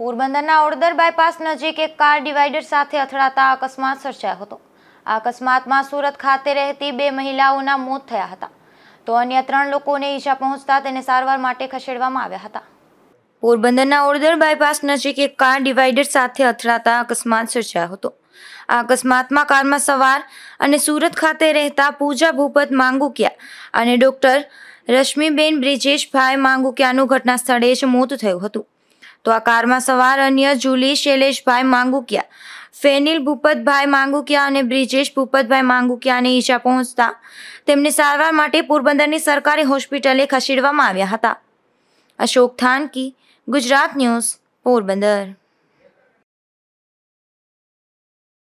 પોરબંદરના ઓડદર બાયપાસ નજીક એક કાર ડિવાઈડર સાથે અથડાતા અકસ્માત સર્જાયો હતો આ અકસ્માતમાં સુરત ખાતે રહેતી બે મહિલાઓના મોત થયા હતા તો અન્ય ત્રણ લોકોને ઈજા પહોંચતા તેને સારવાર માટે ખસેડવામાં આવ્યા હતા પોરબંદરના ઓડદર બાયપાસ નજીક એક કાર ડિવાઈડર સાથે અથડાતા અકસ્માત સર્જાયો હતો આ અકસ્માતમાં કારમાં સવાર અને સુરત ખાતે રહેતા પૂજા ભૂપત માંગુકિયા અને ડોક્ટર રશ્મિબેન બ્રિજેશભાઈ માંગુકિયાનું ઘટના સ્થળે જ મોત થયું હતું તો આ કારમાં સવાર અન્ય જુલી શૈલેષભાઈ માંગુકિયા ફેનિલ ભૂપતભાઈ માંગુકિયા અને બ્રિજેશ ભૂપતભાઈ માંગુકિયાને ઈજા પહોંચતા તેમને સારવાર માટે પોરબંદરની સરકારી હોસ્પિટલે ખસેડવામાં આવ્યા હતા અશોક થાનકી ગુજરાત ન્યૂઝ પોરબંદર